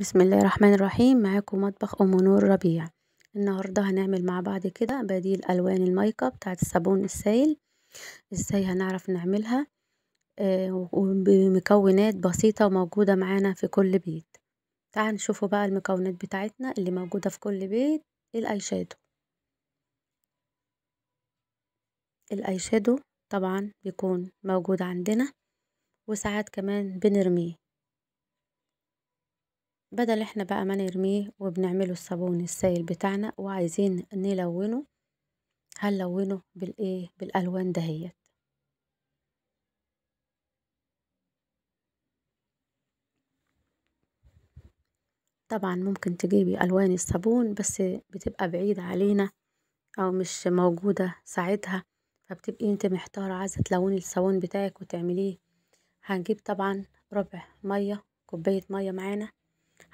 بسم الله الرحمن الرحيم معاكم مطبخ ام نور ربيع النهارده هنعمل مع بعض كده بديل الوان المايكا بتاعه الصابون السائل ازاي هنعرف نعملها آه وبمكونات بسيطه وموجوده معانا في كل بيت تعال نشوفوا بقى المكونات بتاعتنا اللي موجوده في كل بيت الاي شادو الاي شادو طبعا بيكون موجود عندنا وساعات كمان بنرميه بدل احنا بقى ما نرميه وبنعمله الصابون السائل بتاعنا وعايزين نلونه هنلونه بالايه بالالوان دهيت طبعا ممكن تجيبي الوان الصابون بس بتبقى بعيدة علينا او مش موجودة ساعتها فبتبقي انت محتارة عايزة تلوني الصابون بتاعك وتعمليه هنجيب طبعا ربع مية كوباية مية معانا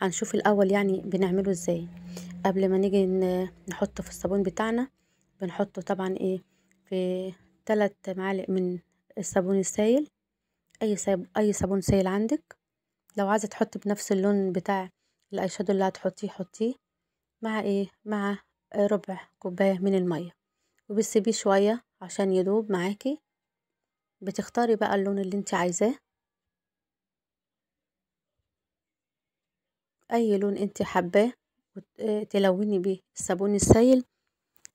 هنشوف الاول يعني بنعمله ازاي قبل ما نيجي نحطه في الصابون بتاعنا بنحطه طبعا ايه في ثلاث معالق من الصابون السائل اي ساب... اي صابون سائل عندك لو عايزه تحطي بنفس اللون بتاع الاي شادو اللي هتحطيه حطيه مع ايه مع ربع كوبايه من الميه وبتسيبيه شويه عشان يدوب معاكي بتختاري بقى اللون اللي انت عايزاه اي لون انت حباه آه، تلوني بيه الصابون السائل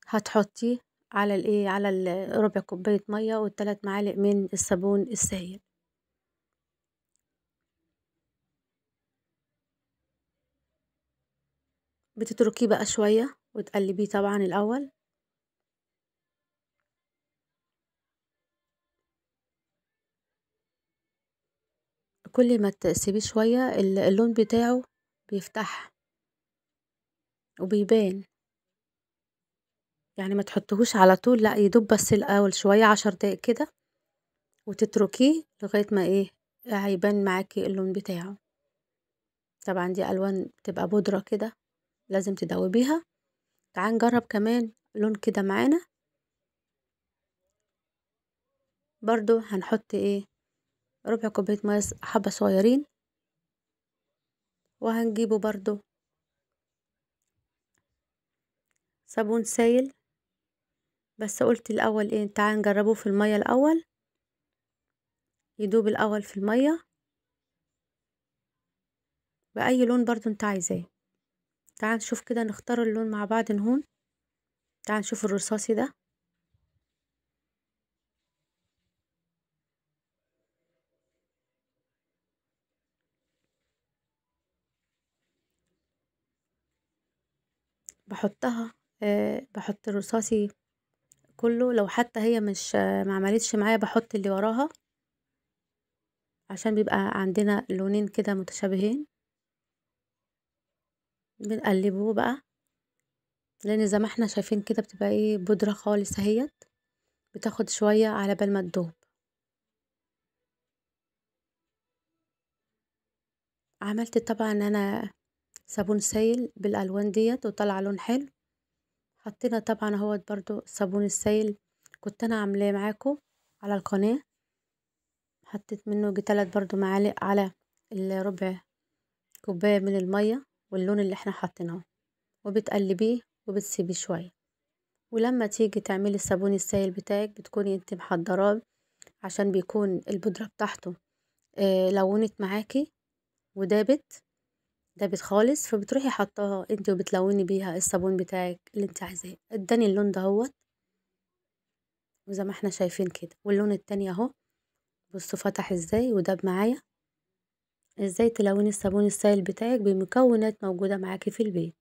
هتحطيه على الايه على ربع كوبايه ميه والثلاث معالق من الصابون السائل بتتركيه بقى شويه وتقلبيه طبعا الاول كل ما تسيبيه شويه اللون بتاعه بيفتح وبيبان يعني ما تحطهوش على طول لا يدوب بس الأول شوية عشر دقايق كده وتتركيه لغاية ما ايه هيبان معاكي اللون بتاعه طبعا دي ألوان بتبقى بودرة كده لازم تدوبيها تعال نجرب كمان لون كده معانا برضو هنحط ايه ربع كوباية مية حبة صغيرين وهنجيبه برضو صابون سائل بس قلت الاول ايه تعال نجربه في المية الاول يدوب الاول في المية باي لون برضو انت عايزاه تعال نشوف كده نختار اللون مع بعض نهون تعال نشوف الرصاصي ده بحطها آه، بحط الرصاصي كله لو حتى هي مش آه، ما عملتش معايا بحط اللي وراها عشان بيبقى عندنا لونين كده متشابهين بنقلبه بقى لان زي ما احنا شايفين كده بتبقى ايه بودرة خالص اهيت بتاخد شوية على بال ما تدوب عملت طبعا انا صابون سايل بالالوان ديت وطلع لون حلو حطينا طبعا اهوت برضو الصابون السايل كنت انا عاملاه معاكم على القناه حطيت منه جي تلات برضو معالق على الربع كوبايه من الميه واللون اللي احنا حاطينه وبتقلبيه وبتسيبيه شويه ولما تيجي تعملي الصابون السايل بتاعك بتكوني انت محضراه عشان بيكون البودره بتاعته آه لونت معاكي ودابت دابت خالص فبتروحي حطاها انت وبتلوني بيها الصابون بتاعك اللي انت عايزاه اداني اللون دهوت وزي ما احنا شايفين كده واللون التاني اهو بصوا فتح ازاي وداب معايا ازاي تلوني الصابون السائل بتاعك بمكونات موجودة معاكي في البيت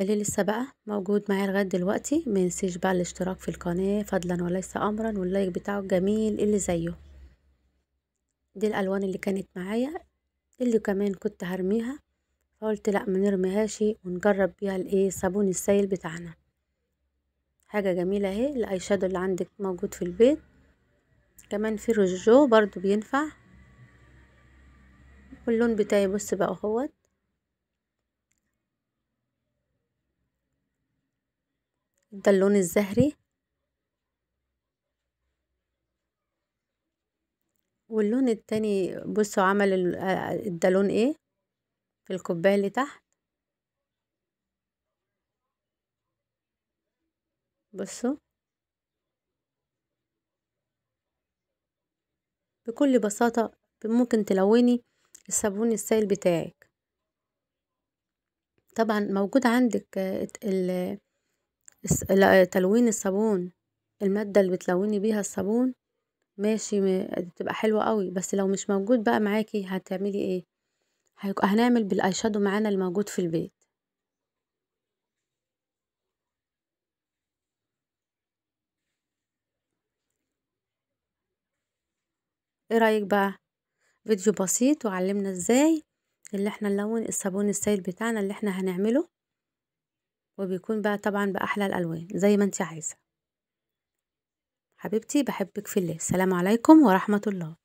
اللي لسه بقى موجود معايا لغايه دلوقتي ما ينسيش بقى الاشتراك في القناه فضلا وليس امرا واللايك بتاعه الجميل اللي زيه دي الالوان اللي كانت معايا اللي كمان كنت هرميها فقلت لا ما نرميهاش ونجرب بيها الايه صابون السائل بتاعنا حاجه جميله اهي الاي شادو اللي عندك موجود في البيت كمان في روجو برضو بينفع واللون بتاعي بص بقى اهوت ده اللون الزهري واللون التاني بصوا عمل آه، ده لون ايه في الكوباية اللي تحت بصوا بكل بساطة ممكن تلوني الصابون السائل بتاعك طبعا موجود عندك آه، تلوين الصابون المادة اللي بتلوني بيها الصابون ماشي بتبقى حلوة قوي بس لو مش موجود بقى معاكي هتعملي ايه هنعمل بالاي شادو معانا اللي موجود في البيت ايه رايك بقى فيديو بسيط وعلمنا ازاي اللي احنا نلون الصابون السائل بتاعنا اللي احنا هنعمله وبيكون بقى طبعا بأحلى الألوان زي ما انت عايزة حبيبتي بحبك في الله السلام عليكم ورحمة الله